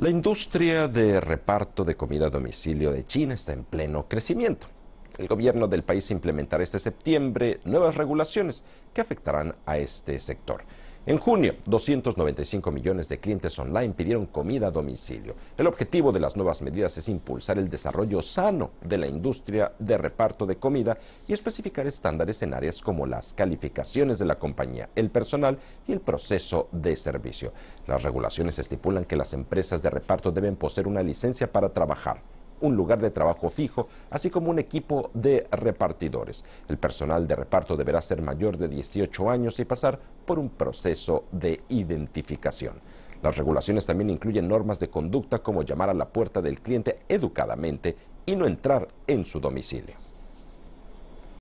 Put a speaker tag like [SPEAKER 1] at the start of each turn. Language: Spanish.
[SPEAKER 1] La industria de reparto de comida a domicilio de China está en pleno crecimiento. El gobierno del país implementará este septiembre nuevas regulaciones que afectarán a este sector. En junio, 295 millones de clientes online pidieron comida a domicilio. El objetivo de las nuevas medidas es impulsar el desarrollo sano de la industria de reparto de comida y especificar estándares en áreas como las calificaciones de la compañía, el personal y el proceso de servicio. Las regulaciones estipulan que las empresas de reparto deben poseer una licencia para trabajar un lugar de trabajo fijo, así como un equipo de repartidores. El personal de reparto deberá ser mayor de 18 años y pasar por un proceso de identificación. Las regulaciones también incluyen normas de conducta como llamar a la puerta del cliente educadamente y no entrar en su domicilio.